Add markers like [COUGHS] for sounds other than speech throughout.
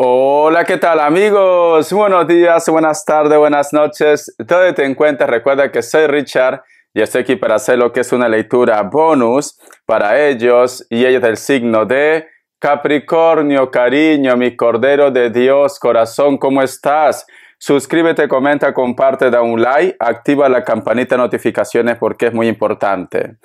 Hola, ¿qué tal amigos? Buenos días, buenas tardes, buenas noches. todo te encuentras, recuerda que soy Richard y estoy aquí para hacer lo que es una lectura bonus para ellos y ellos del signo de Capricornio, cariño, mi Cordero de Dios, corazón, ¿cómo estás? Suscríbete, comenta, comparte, da un like, activa la campanita de notificaciones porque es muy importante.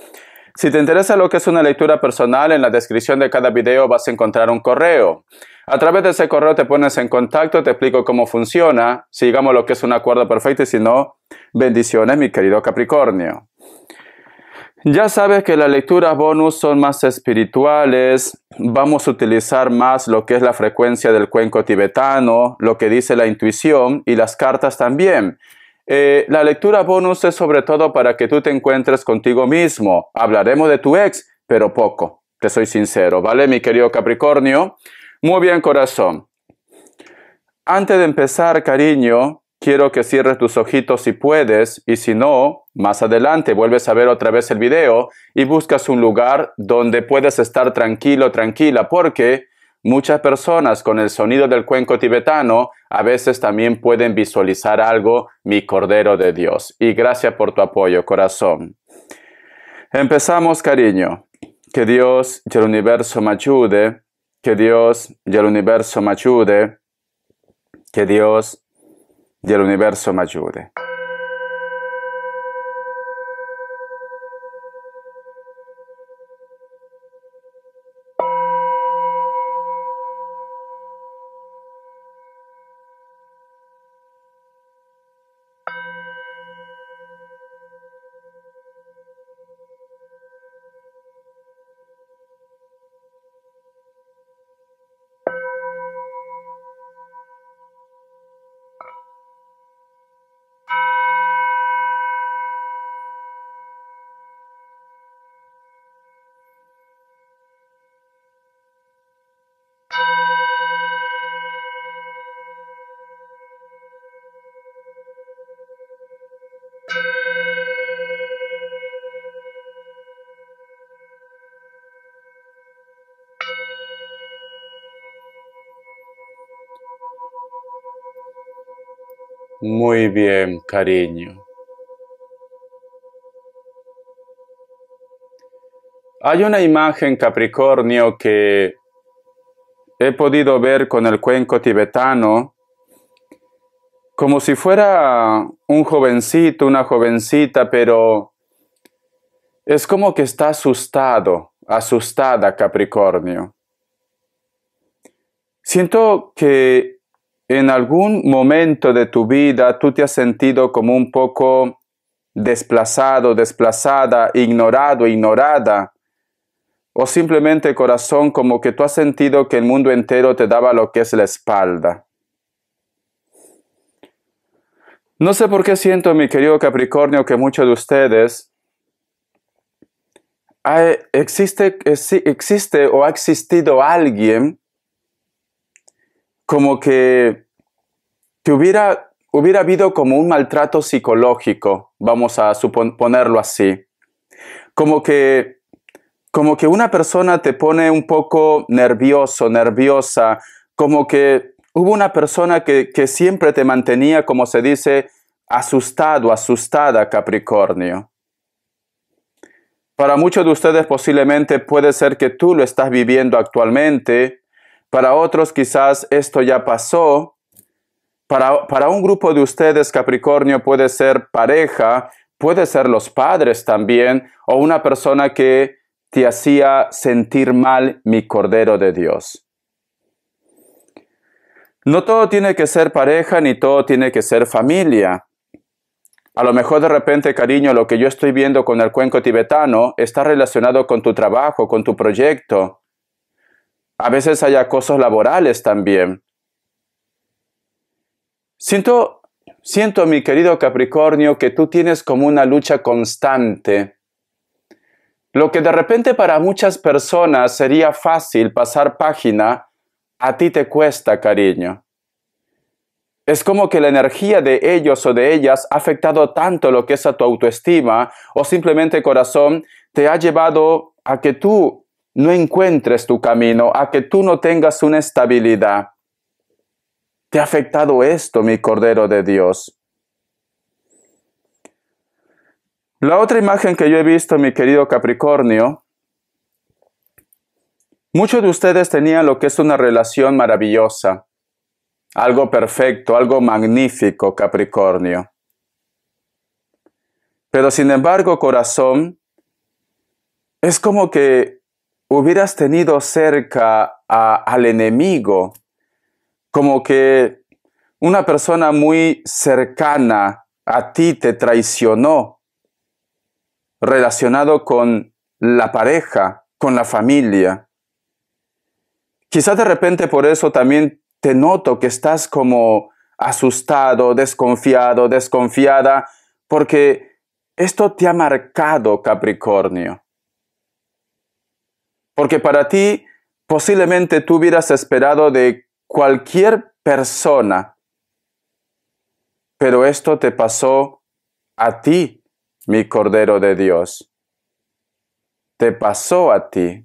Si te interesa lo que es una lectura personal, en la descripción de cada video vas a encontrar un correo. A través de ese correo te pones en contacto, te explico cómo funciona, sigamos lo que es un acuerdo perfecto y si no, bendiciones mi querido Capricornio. Ya sabes que las lecturas bonus son más espirituales, vamos a utilizar más lo que es la frecuencia del cuenco tibetano, lo que dice la intuición y las cartas también. Eh, la lectura bonus es sobre todo para que tú te encuentres contigo mismo. Hablaremos de tu ex, pero poco, te soy sincero, ¿vale, mi querido Capricornio? Muy bien, corazón. Antes de empezar, cariño, quiero que cierres tus ojitos si puedes, y si no, más adelante vuelves a ver otra vez el video y buscas un lugar donde puedes estar tranquilo, tranquila, porque Muchas personas con el sonido del cuenco tibetano a veces también pueden visualizar algo, mi Cordero de Dios. Y gracias por tu apoyo, corazón. Empezamos, cariño. Que Dios y el universo me ayude que Dios y el universo me ayude, que Dios y el universo me ayude. Muy bien, cariño. Hay una imagen Capricornio que he podido ver con el cuenco tibetano como si fuera un jovencito, una jovencita, pero es como que está asustado, asustada Capricornio. Siento que en algún momento de tu vida tú te has sentido como un poco desplazado, desplazada, ignorado, ignorada, o simplemente corazón como que tú has sentido que el mundo entero te daba lo que es la espalda. No sé por qué siento, mi querido Capricornio, que muchos de ustedes hay, existe o ha existido alguien como que que hubiera, hubiera habido como un maltrato psicológico, vamos a ponerlo así. Como que, como que una persona te pone un poco nervioso, nerviosa, como que hubo una persona que, que siempre te mantenía, como se dice, asustado, asustada, Capricornio. Para muchos de ustedes posiblemente puede ser que tú lo estás viviendo actualmente, para otros quizás esto ya pasó, para, un grupo de ustedes, Capricornio puede ser pareja, puede ser los padres también, o una persona que te hacía sentir mal, mi Cordero de Dios. No todo tiene que ser pareja, ni todo tiene que ser familia. A lo mejor de repente, cariño, lo que yo estoy viendo con el cuenco tibetano está relacionado con tu trabajo, con tu proyecto. A veces hay acosos laborales también. Siento, mi querido Capricornio, que tú tienes como una lucha constante. Lo que de repente para muchas personas sería fácil pasar página, a ti te cuesta, cariño. Es como que la energía de ellos o de ellas ha afectado tanto lo que es a tu autoestima o simplemente corazón, te ha llevado a que tú no encuentres tu camino, a que tú no tengas una estabilidad. ¿Te ha afectado esto, mi Cordero de Dios? La otra imagen que yo he visto, mi querido Capricornio, muchos de ustedes tenían lo que es una relación maravillosa, algo perfecto, algo magnífico, Capricornio. Pero sin embargo, corazón, es como que hubieras tenido cerca al enemigo, como que una persona muy cercana a ti te traicionó relacionado con la pareja, con la familia. Quizás de repente por eso también te noto que estás como asustado, desconfiado, desconfiada, porque esto te ha marcado, Capricornio. Porque para ti posiblemente tú hubieras esperado de cualquier persona, pero esto te pasó a ti, mi Cordero de Dios. Te pasó a ti.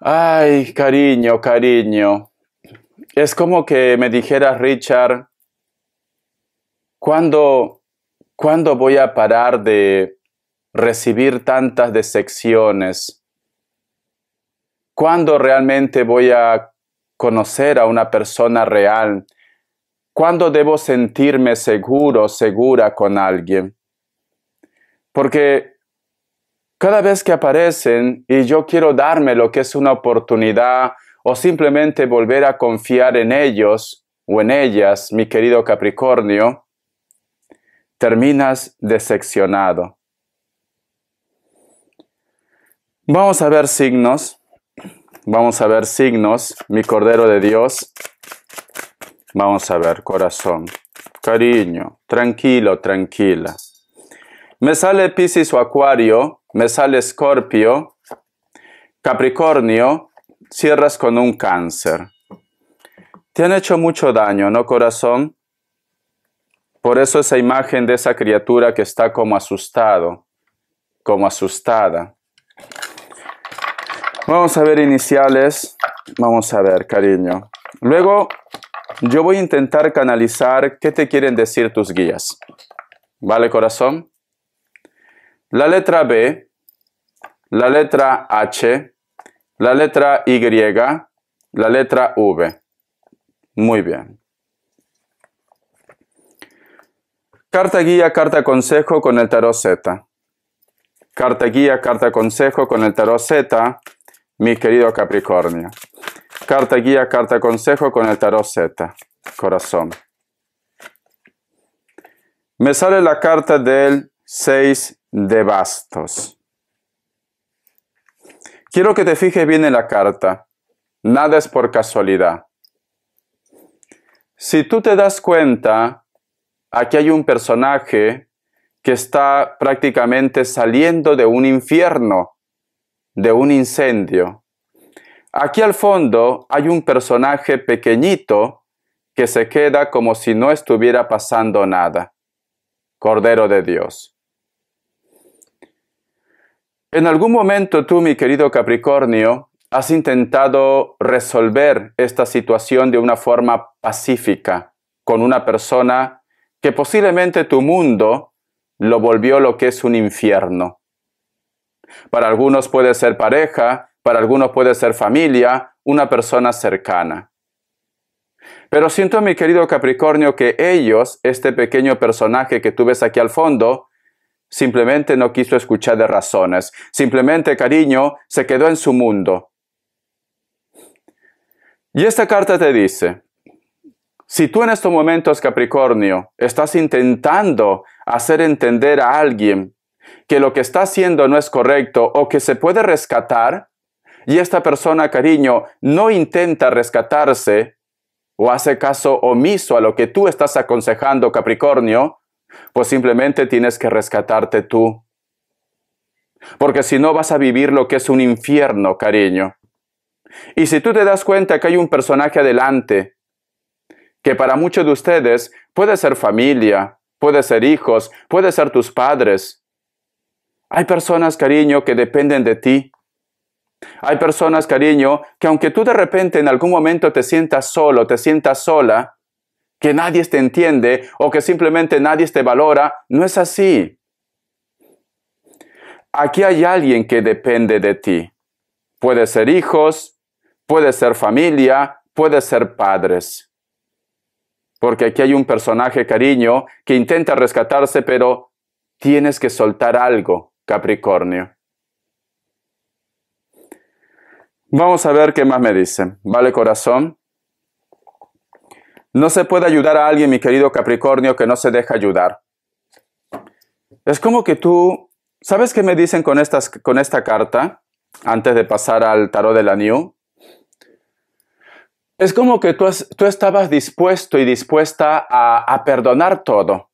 Ay, cariño, cariño. Es como que me dijera Richard, ¿cuándo, ¿cuándo voy a parar de recibir tantas decepciones? ¿Cuándo realmente voy a conocer a una persona real? ¿Cuándo debo sentirme seguro, segura con alguien? Porque cada vez que aparecen y yo quiero darme lo que es una oportunidad o simplemente volver a confiar en ellos o en ellas, mi querido Capricornio, terminas decepcionado. Vamos a ver signos. Vamos a ver signos, mi Cordero de Dios. Vamos a ver, corazón, cariño, tranquilo, tranquila. Me sale Piscis o Acuario, me sale Escorpio, Capricornio, cierras con un cáncer. Te han hecho mucho daño, ¿no, corazón? Por eso esa imagen de esa criatura que está como asustado, como asustada. Vamos a ver iniciales. Vamos a ver, cariño. Luego, yo voy a intentar canalizar qué te quieren decir tus guías. ¿Vale, corazón? La letra B, la letra H, la letra Y, la letra V. Muy bien. Carta guía, carta consejo con el tarot Z. Carta guía, carta consejo con el tarot Z mi querido Capricornio. Carta guía, carta consejo con el tarot Z, corazón. Me sale la carta del 6 de bastos. Quiero que te fijes bien en la carta. Nada es por casualidad. Si tú te das cuenta, aquí hay un personaje que está prácticamente saliendo de un infierno de un incendio. Aquí al fondo hay un personaje pequeñito que se queda como si no estuviera pasando nada. Cordero de Dios. En algún momento tú, mi querido Capricornio, has intentado resolver esta situación de una forma pacífica con una persona que posiblemente tu mundo lo volvió lo que es un infierno. Para algunos puede ser pareja, para algunos puede ser familia, una persona cercana. Pero siento, mi querido Capricornio, que ellos, este pequeño personaje que tú ves aquí al fondo, simplemente no quiso escuchar de razones. Simplemente, cariño, se quedó en su mundo. Y esta carta te dice, si tú en estos momentos, Capricornio, estás intentando hacer entender a alguien que lo que está haciendo no es correcto o que se puede rescatar, y esta persona, cariño, no intenta rescatarse o hace caso omiso a lo que tú estás aconsejando, Capricornio, pues simplemente tienes que rescatarte tú. Porque si no vas a vivir lo que es un infierno, cariño. Y si tú te das cuenta que hay un personaje adelante, que para muchos de ustedes puede ser familia, puede ser hijos, puede ser tus padres, hay personas, cariño, que dependen de ti. Hay personas, cariño, que aunque tú de repente en algún momento te sientas solo, te sientas sola, que nadie te entiende o que simplemente nadie te valora, no es así. Aquí hay alguien que depende de ti. Puede ser hijos, puede ser familia, puede ser padres. Porque aquí hay un personaje, cariño, que intenta rescatarse, pero tienes que soltar algo. Capricornio. Vamos a ver qué más me dicen. Vale, corazón. No se puede ayudar a alguien, mi querido Capricornio, que no se deja ayudar. Es como que tú... ¿Sabes qué me dicen con, estas, con esta carta? Antes de pasar al tarot de la New. Es como que tú, tú estabas dispuesto y dispuesta a, a perdonar todo.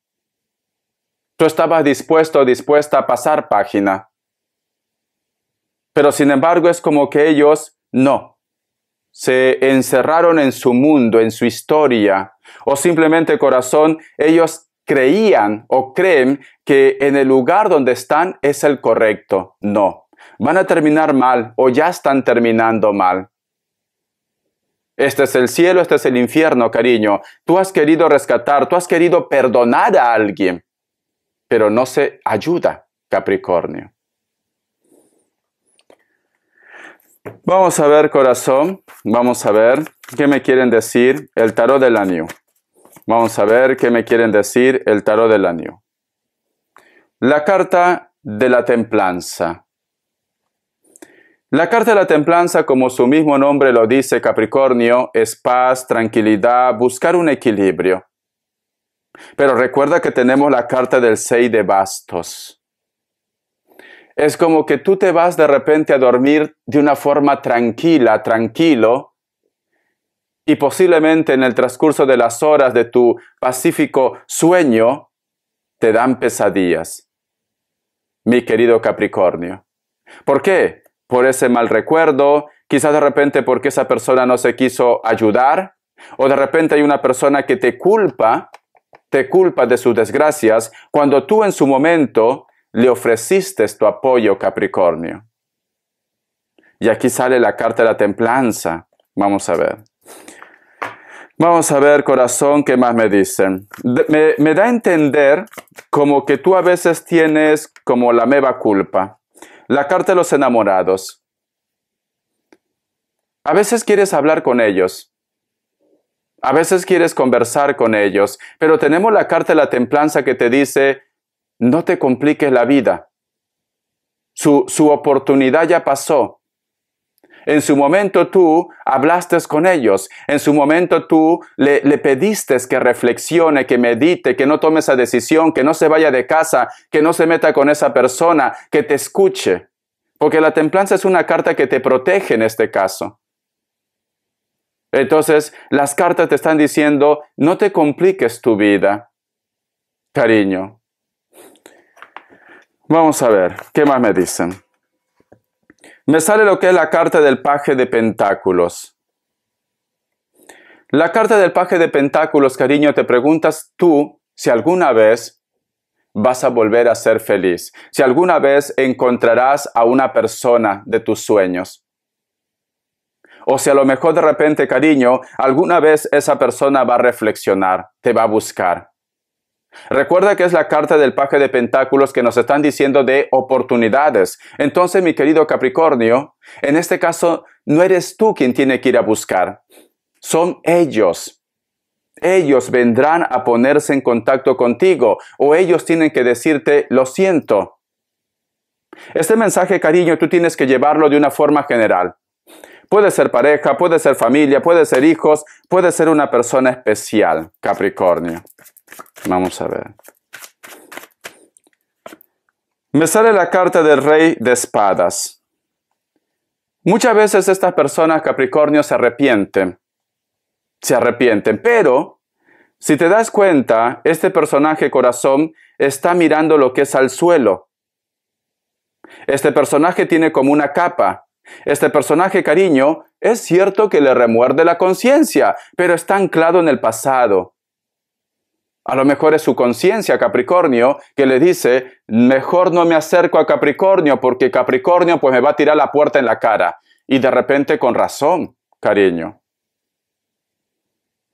Tú estabas dispuesto o dispuesta a pasar página. Pero sin embargo es como que ellos no. Se encerraron en su mundo, en su historia, o simplemente corazón, ellos creían o creen que en el lugar donde están es el correcto. No. Van a terminar mal o ya están terminando mal. Este es el cielo, este es el infierno, cariño. Tú has querido rescatar, tú has querido perdonar a alguien pero no se ayuda, Capricornio. Vamos a ver, corazón, vamos a ver qué me quieren decir el tarot del año. Vamos a ver qué me quieren decir el tarot del año. La carta de la templanza. La carta de la templanza, como su mismo nombre lo dice Capricornio, es paz, tranquilidad, buscar un equilibrio. Pero recuerda que tenemos la carta del 6 de bastos. Es como que tú te vas de repente a dormir de una forma tranquila, tranquilo, y posiblemente en el transcurso de las horas de tu pacífico sueño te dan pesadillas, mi querido Capricornio. ¿Por qué? Por ese mal recuerdo, quizás de repente porque esa persona no se quiso ayudar, o de repente hay una persona que te culpa te culpa de sus desgracias cuando tú en su momento le ofreciste tu apoyo, Capricornio. Y aquí sale la carta de la templanza. Vamos a ver. Vamos a ver, corazón, qué más me dicen. me, da a entender como que tú a veces tienes como la meva culpa. La carta de los enamorados. A veces quieres hablar con ellos, a veces quieres conversar con ellos, pero tenemos la carta de la templanza que te dice, no te compliques la vida. Su, su oportunidad ya pasó. En su momento tú hablaste con ellos, en su momento tú le, le pediste que reflexione, que medite, que no tome esa decisión, que no se vaya de casa, que no se meta con esa persona, que te escuche. Porque la templanza es una carta que te protege en este caso. Entonces, las cartas te están diciendo, no te compliques tu vida, cariño. Vamos a ver, ¿qué más me dicen? Me sale lo que es la carta del paje de pentáculos. La carta del paje de pentáculos, cariño, te preguntas tú si alguna vez vas a volver a ser feliz, si alguna vez encontrarás a una persona de tus sueños. O si a lo mejor de repente, cariño, alguna vez esa persona va a reflexionar, te va a buscar. Recuerda que es la carta del paje de pentáculos que nos están diciendo de oportunidades. Entonces, mi querido Capricornio, en este caso no eres tú quien tiene que ir a buscar, son ellos. Ellos vendrán a ponerse en contacto contigo o ellos tienen que decirte lo siento. Este mensaje, cariño, tú tienes que llevarlo de una forma general. Puede ser pareja, puede ser familia, puede ser hijos, puede ser una persona especial, Capricornio. Vamos a ver. Me sale la carta del rey de espadas. Muchas veces estas personas, Capricornio, se arrepienten. Se arrepienten, pero si te das cuenta, este personaje corazón está mirando lo que es al suelo. Este personaje tiene como una capa. Este personaje, cariño, es cierto que le remuerde la conciencia, pero está anclado en el pasado. A lo mejor es su conciencia, Capricornio, que le dice, mejor no me acerco a Capricornio porque Capricornio pues me va a tirar la puerta en la cara. Y de repente con razón, cariño.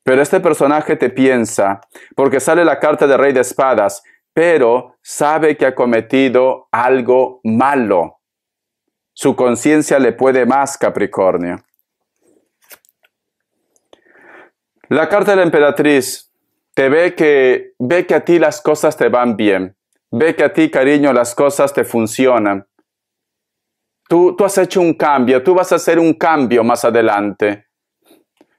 Pero este personaje te piensa, porque sale la carta de Rey de Espadas, pero sabe que ha cometido algo malo su conciencia le puede más, Capricornio. La carta de la emperatriz te ve que, ve que a ti las cosas te van bien. Ve que a ti, cariño, las cosas te funcionan. Tú, tú has hecho un cambio, tú vas a hacer un cambio más adelante.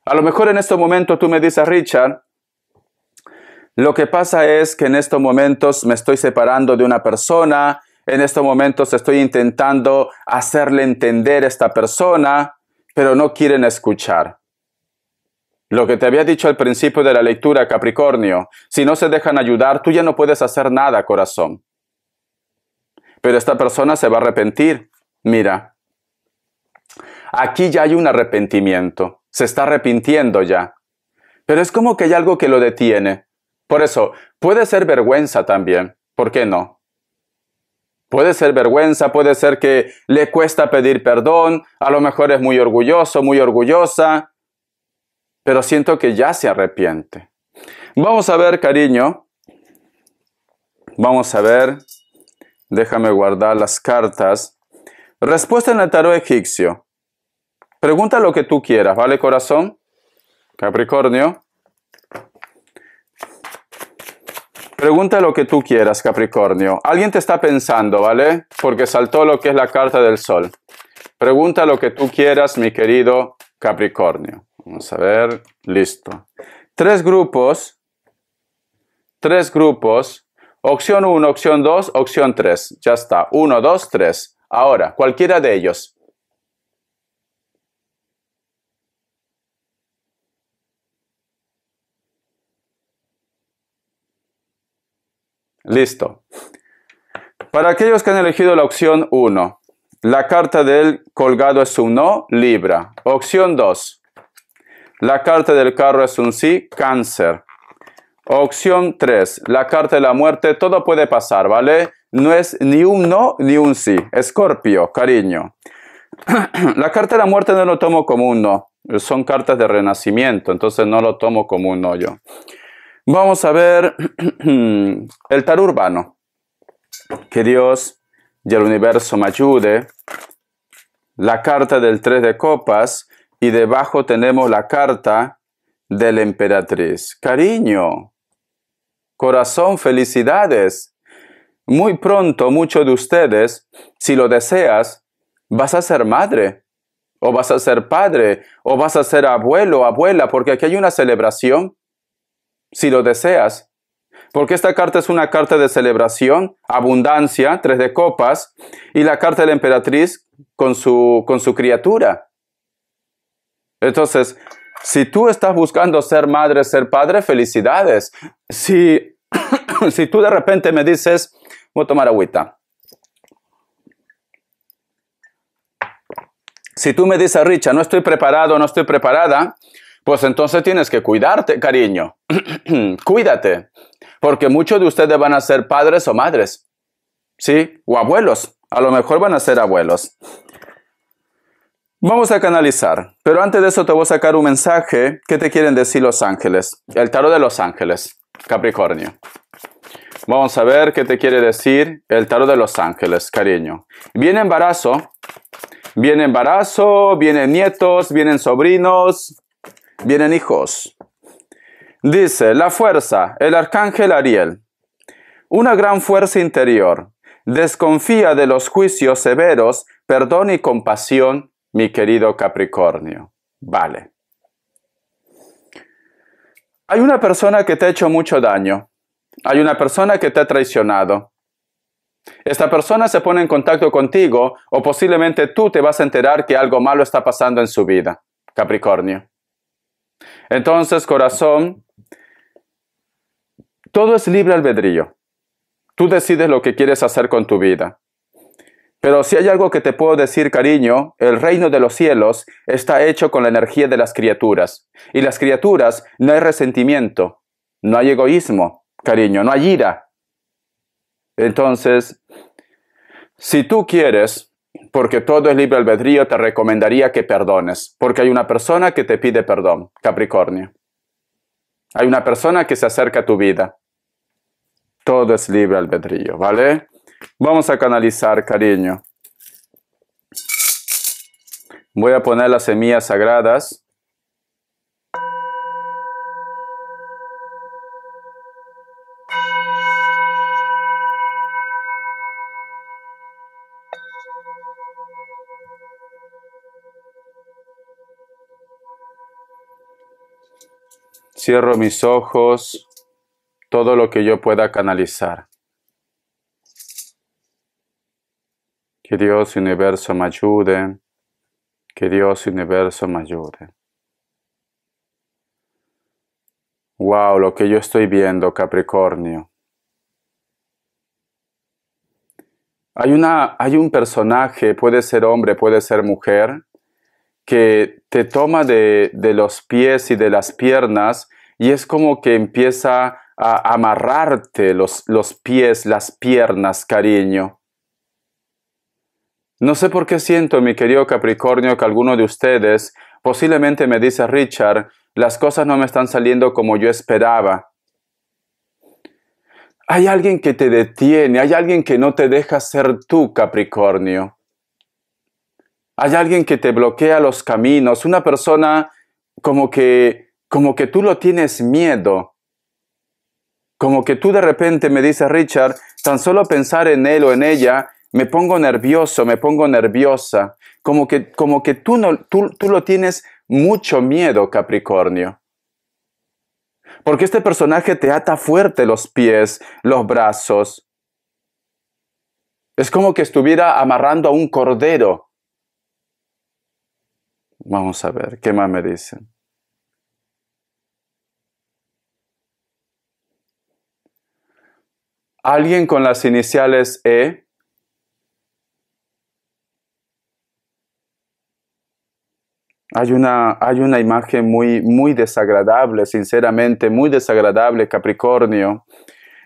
A lo mejor en este momento tú me dices, Richard, lo que pasa es que en estos momentos me estoy separando de una persona, en estos momentos estoy intentando hacerle entender a esta persona, pero no quieren escuchar. Lo que te había dicho al principio de la lectura, Capricornio, si no se dejan ayudar, tú ya no puedes hacer nada, corazón. Pero esta persona se va a arrepentir. Mira, aquí ya hay un arrepentimiento, se está arrepintiendo ya. Pero es como que hay algo que lo detiene. Por eso, puede ser vergüenza también, ¿por qué no? Puede ser vergüenza, puede ser que le cuesta pedir perdón, a lo mejor es muy orgulloso, muy orgullosa, pero siento que ya se arrepiente. Vamos a ver, cariño. Vamos a ver. Déjame guardar las cartas. Respuesta en el tarot egipcio. Pregunta lo que tú quieras, ¿vale, corazón? Capricornio. Pregunta lo que tú quieras, Capricornio. Alguien te está pensando, ¿vale? Porque saltó lo que es la carta del sol. Pregunta lo que tú quieras, mi querido Capricornio. Vamos a ver, listo. Tres grupos, tres grupos, opción 1, opción 2, opción 3. Ya está, 1, 2, 3. Ahora, cualquiera de ellos, Listo. Para aquellos que han elegido la opción 1, la carta del colgado es un no, Libra. Opción 2, la carta del carro es un sí, Cáncer. Opción 3, la carta de la muerte, todo puede pasar, ¿vale? No es ni un no ni un sí. Escorpio, cariño. [CLEARS THROAT] la carta de la muerte no lo tomo como un no. Son cartas de renacimiento, entonces no lo tomo como un no yo. Vamos a ver [CLEARS THROAT] el tarot urbano. Que Dios y el universo me ayude. La carta del Tres de copas y debajo tenemos la carta de la emperatriz. Cariño, corazón, felicidades. Muy pronto muchos de ustedes, si lo deseas, vas a ser madre o vas a ser padre o vas a ser abuelo, abuela, porque aquí hay una celebración si lo deseas. Porque esta carta es una carta de celebración, abundancia, tres de copas, y la carta de la emperatriz con su, con su criatura. Entonces, si tú estás buscando ser madre, ser padre, felicidades. Si, [COUGHS] si tú de repente me dices, voy a tomar agüita. Si tú me dices, Richa, no estoy preparado, no estoy preparada, pues entonces tienes que cuidarte, cariño. [CLEARS THROAT] Cuídate, porque muchos de ustedes van a ser padres o madres, ¿sí? O abuelos, a lo mejor van a ser abuelos. Vamos a canalizar, pero antes de eso te voy a sacar un mensaje que te quieren decir los ángeles, el tarot de los ángeles, Capricornio. Vamos a ver qué te quiere decir el tarot de los ángeles, cariño. Viene embarazo, viene embarazo, vienen nietos, vienen sobrinos, vienen hijos. Dice, la fuerza, el arcángel Ariel. Una gran fuerza interior. Desconfía de los juicios severos, perdón y compasión, mi querido Capricornio. Vale. Hay una persona que te ha hecho mucho daño. Hay una persona que te ha traicionado. Esta persona se pone en contacto contigo o posiblemente tú te vas a enterar que algo malo está pasando en su vida. Capricornio. Entonces, corazón, todo es libre albedrío. Tú decides lo que quieres hacer con tu vida. Pero si hay algo que te puedo decir, cariño, el reino de los cielos está hecho con la energía de las criaturas. Y las criaturas no hay resentimiento, no hay egoísmo, cariño, no hay ira. Entonces, si tú quieres porque todo es libre albedrío, te recomendaría que perdones, porque hay una persona que te pide perdón, Capricornio. Hay una persona que se acerca a tu vida. Todo es libre albedrío, ¿vale? Vamos a canalizar, cariño. Voy a poner las semillas sagradas Cierro mis ojos, todo lo que yo pueda canalizar. Que Dios universo me ayude, que Dios universo me ayude. Wow, lo que yo estoy viendo, Capricornio. Hay, una, hay un personaje, puede ser hombre, puede ser mujer, que te toma de, los pies y de las piernas y es como que empieza a amarrarte los pies, las piernas, cariño. No sé por qué siento, mi querido Capricornio, que alguno de ustedes posiblemente me dice, Richard, las cosas no me están saliendo como yo esperaba. Hay alguien que te detiene, hay alguien que no te deja ser tú, Capricornio. Hay alguien que te bloquea los caminos, una persona como que, como que tú lo tienes miedo. Como que tú de repente me dices, Richard, tan solo pensar en él o en ella, me pongo nervioso, me pongo nerviosa. Como que, como que tú, no, tú, tú lo tienes mucho miedo, Capricornio. Porque este personaje te ata fuerte los pies, los brazos. Es como que estuviera amarrando a un cordero Vamos a ver, ¿qué más me dicen? ¿Alguien con las iniciales E? Hay una, hay una imagen muy, muy desagradable, sinceramente, muy desagradable, Capricornio.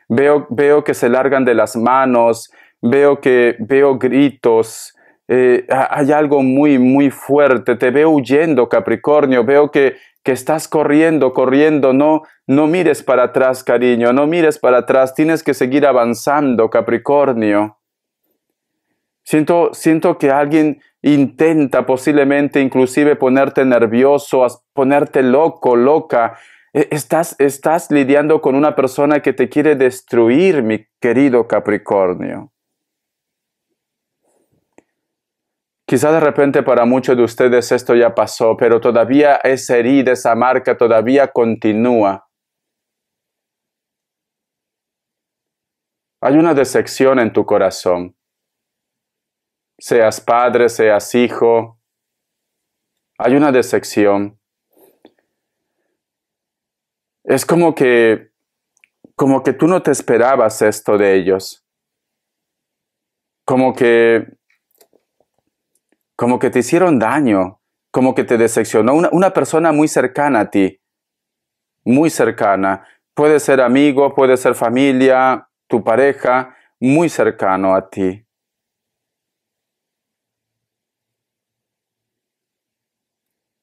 Veo, veo que se largan de las manos, veo que veo gritos, eh, hay algo muy, muy fuerte. Te veo huyendo, Capricornio. Veo que, estás corriendo, corriendo. No, no mires para atrás, cariño. No mires para atrás. Tienes que seguir avanzando, Capricornio. Siento, siento que alguien intenta posiblemente inclusive ponerte nervioso, ponerte loco, loca. E, estás lidiando con una persona que te quiere destruir, mi querido Capricornio. Quizá de repente para muchos de ustedes esto ya pasó, pero todavía esa herida, esa marca todavía continúa. Hay una decepción en tu corazón. Seas padre, seas hijo, hay una decepción. Es como que como que tú no te esperabas esto de ellos. Como que como que te hicieron daño, como que te decepcionó. Una, una persona muy cercana a ti, muy cercana, puede ser amigo, puede ser familia, tu pareja, muy cercano a ti.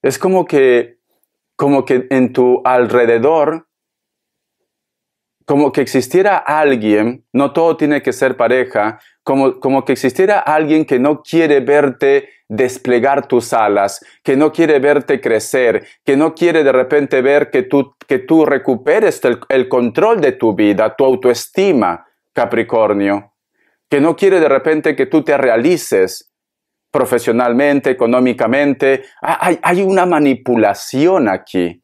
Es como que, como que en tu alrededor como que existiera alguien, no todo tiene que ser pareja, como, como que existiera alguien que no quiere verte desplegar tus alas, que no quiere verte crecer, que no quiere de repente ver que tú, que tú recuperes el, control de tu vida, tu autoestima, Capricornio, que no quiere de repente que tú te realices profesionalmente, económicamente. Ah, hay, hay una manipulación aquí.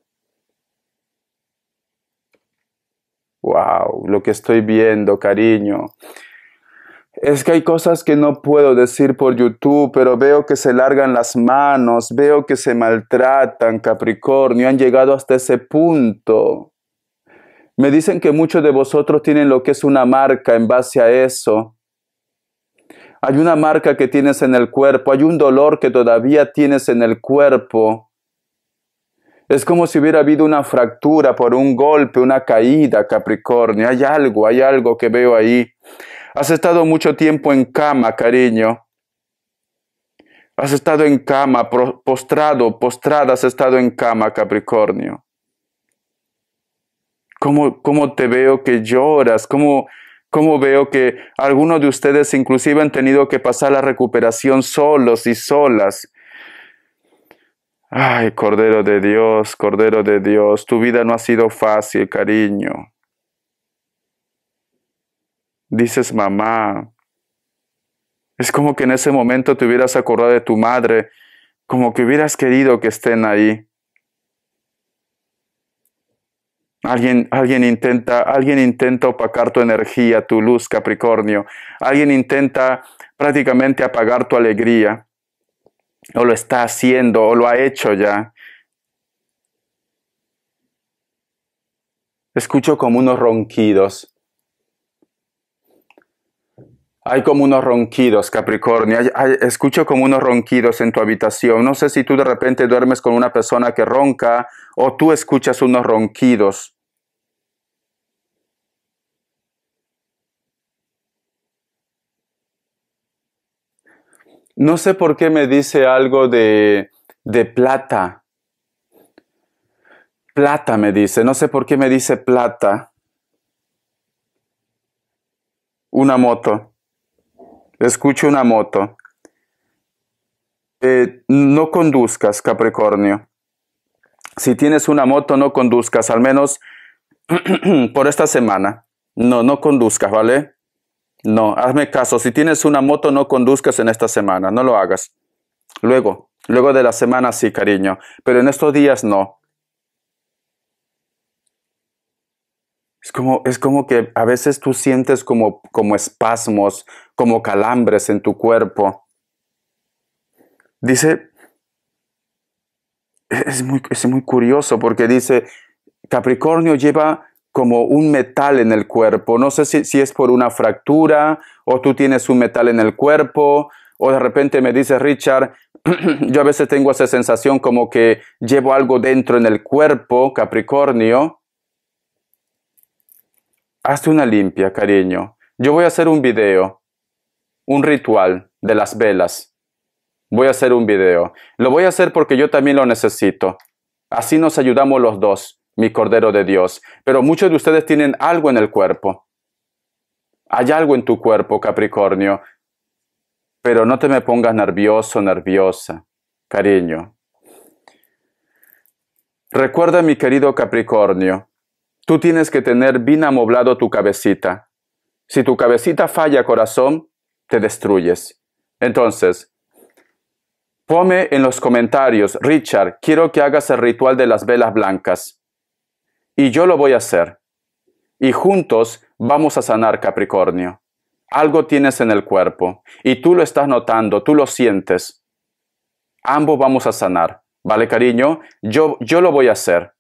wow, lo que estoy viendo, cariño. Es que hay cosas que no puedo decir por YouTube, pero veo que se largan las manos, veo que se maltratan, Capricornio, han llegado hasta ese punto. Me dicen que muchos de vosotros tienen lo que es una marca en base a eso. Hay una marca que tienes en el cuerpo, hay un dolor que todavía tienes en el cuerpo es como si hubiera habido una fractura por un golpe, una caída, Capricornio. Hay algo, hay algo que veo ahí. Has estado mucho tiempo en cama, cariño. Has estado en cama, postrado, postrada, has estado en cama, Capricornio. ¿Cómo, cómo te veo que lloras? ¿Cómo, cómo veo que algunos de ustedes inclusive han tenido que pasar la recuperación solos y solas? Ay, Cordero de Dios, Cordero de Dios, tu vida no ha sido fácil, cariño. Dices, mamá, es como que en ese momento te hubieras acordado de tu madre, como que hubieras querido que estén ahí. Alguien, alguien, intenta, alguien intenta opacar tu energía, tu luz, Capricornio. Alguien intenta prácticamente apagar tu alegría o lo está haciendo, o lo ha hecho ya. Escucho como unos ronquidos. Hay como unos ronquidos, Capricornio. escucho como unos ronquidos en tu habitación. No sé si tú de repente duermes con una persona que ronca o tú escuchas unos ronquidos. No sé por qué me dice algo de, de plata. Plata me dice, no sé por qué me dice plata. Una moto. Escucho una moto. Eh, no conduzcas, Capricornio. Si tienes una moto, no conduzcas, al menos [CLEARS THROAT] por esta semana. No, no conduzcas, ¿vale? No, hazme caso. Si tienes una moto, no conduzcas en esta semana. No lo hagas. Luego, luego de la semana sí, cariño. Pero en estos días no. Es como, es como que a veces tú sientes como, como espasmos, como calambres en tu cuerpo. Dice, es muy, es muy curioso porque dice, Capricornio lleva como un metal en el cuerpo. No sé si, es por una fractura o tú tienes un metal en el cuerpo o de repente me dices, Richard, [CLEARS THROAT] yo a veces tengo esa sensación como que llevo algo dentro en el cuerpo, Capricornio. Hazte una limpia, cariño. Yo voy a hacer un video, un ritual de las velas. Voy a hacer un video. Lo voy a hacer porque yo también lo necesito. Así nos ayudamos los dos mi Cordero de Dios. Pero muchos de ustedes tienen algo en el cuerpo. Hay algo en tu cuerpo, Capricornio. Pero no te me pongas nervioso, nerviosa, cariño. Recuerda, mi querido Capricornio, tú tienes que tener bien amoblado tu cabecita. Si tu cabecita falla, corazón, te destruyes. Entonces, ponme en los comentarios, Richard, quiero que hagas el ritual de las velas blancas y yo lo voy a hacer. Y juntos vamos a sanar Capricornio. Algo tienes en el cuerpo y tú lo estás notando, tú lo sientes. Ambos vamos a sanar. ¿Vale, cariño? Yo, yo lo voy a hacer.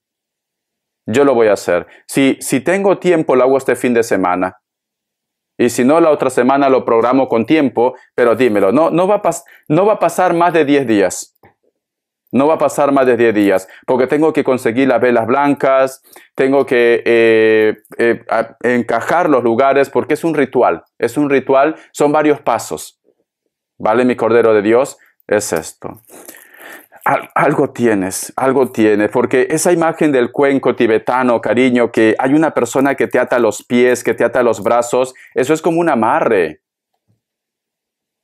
Yo lo voy a hacer. Si, si tengo tiempo, lo hago este fin de semana. Y si no, la otra semana lo programo con tiempo, pero dímelo. No, no, va, no va a pasar más de 10 días. No va a pasar más de 10 días, porque tengo que conseguir las velas blancas, tengo que eh, eh, encajar los lugares, porque es un ritual, es un ritual, son varios pasos. ¿Vale? Mi Cordero de Dios es esto. algo tienes, algo tienes, porque esa imagen del cuenco tibetano, cariño, que hay una persona que te ata los pies, que te ata los brazos, eso es como un amarre.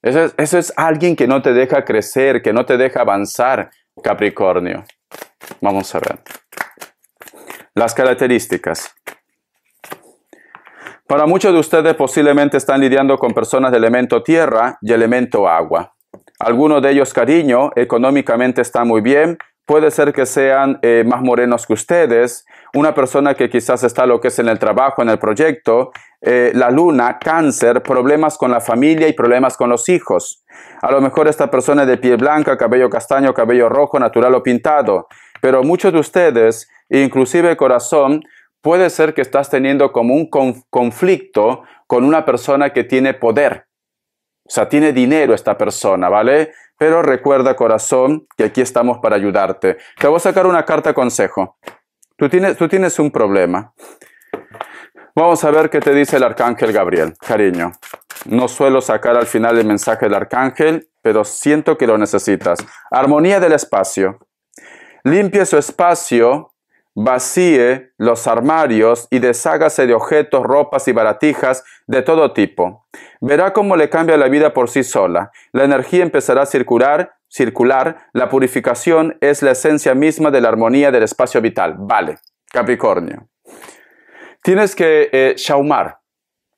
eso es alguien que no te deja crecer, que no te deja avanzar, Capricornio. Vamos a ver. Las características. Para muchos de ustedes posiblemente están lidiando con personas de elemento tierra y elemento agua. Algunos de ellos, cariño, económicamente está muy bien, puede ser que sean eh, más morenos que ustedes, una persona que quizás está lo que es en el trabajo, en el proyecto, eh, la luna, cáncer, problemas con la familia y problemas con los hijos. A lo mejor esta persona es de piel blanca, cabello castaño, cabello rojo, natural o pintado, pero muchos de ustedes, inclusive corazón, puede ser que estás teniendo como un conflicto con una persona que tiene poder. O sea, tiene dinero esta persona, ¿vale? Pero recuerda, corazón, que aquí estamos para ayudarte. Te voy a sacar una carta consejo. Tú tienes, tú tienes un problema. Vamos a ver qué te dice el arcángel Gabriel, cariño. No suelo sacar al final el mensaje del arcángel, pero siento que lo necesitas. Armonía del espacio. Limpia su espacio vacíe los armarios y deshágase de objetos, ropas y baratijas de todo tipo. Verá cómo le cambia la vida por sí sola. La energía empezará a circular, circular. La purificación es la esencia misma de la armonía del espacio vital. Vale, Capricornio. Tienes que eh, shaumar.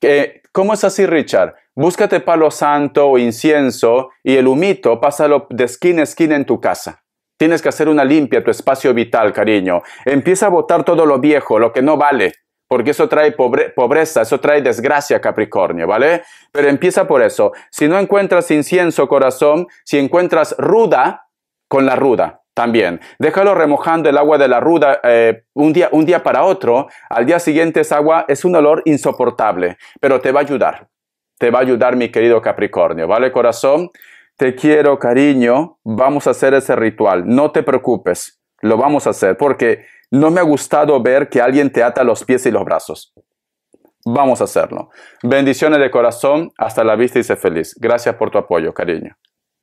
Eh, ¿Cómo es así, Richard? Búscate palo santo o incienso y el humito pásalo de esquina a esquina en tu casa. Tienes que hacer una limpia tu espacio vital, cariño. Empieza a botar todo lo viejo, lo que no vale, porque eso trae pobreza, eso trae desgracia, Capricornio, ¿vale? Pero empieza por eso. Si no encuentras incienso, corazón, si encuentras ruda, con la ruda, también. Déjalo remojando el agua de la ruda eh, un, día, un día para otro. Al día siguiente esa agua es un olor insoportable, pero te va a ayudar. Te va a ayudar mi querido Capricornio, ¿vale corazón? te quiero, cariño, vamos a hacer ese ritual, no te preocupes, lo vamos a hacer, porque no me ha gustado ver que alguien te ata los pies y los brazos. Vamos a hacerlo. Bendiciones de corazón, hasta la vista y sé feliz. Gracias por tu apoyo, cariño.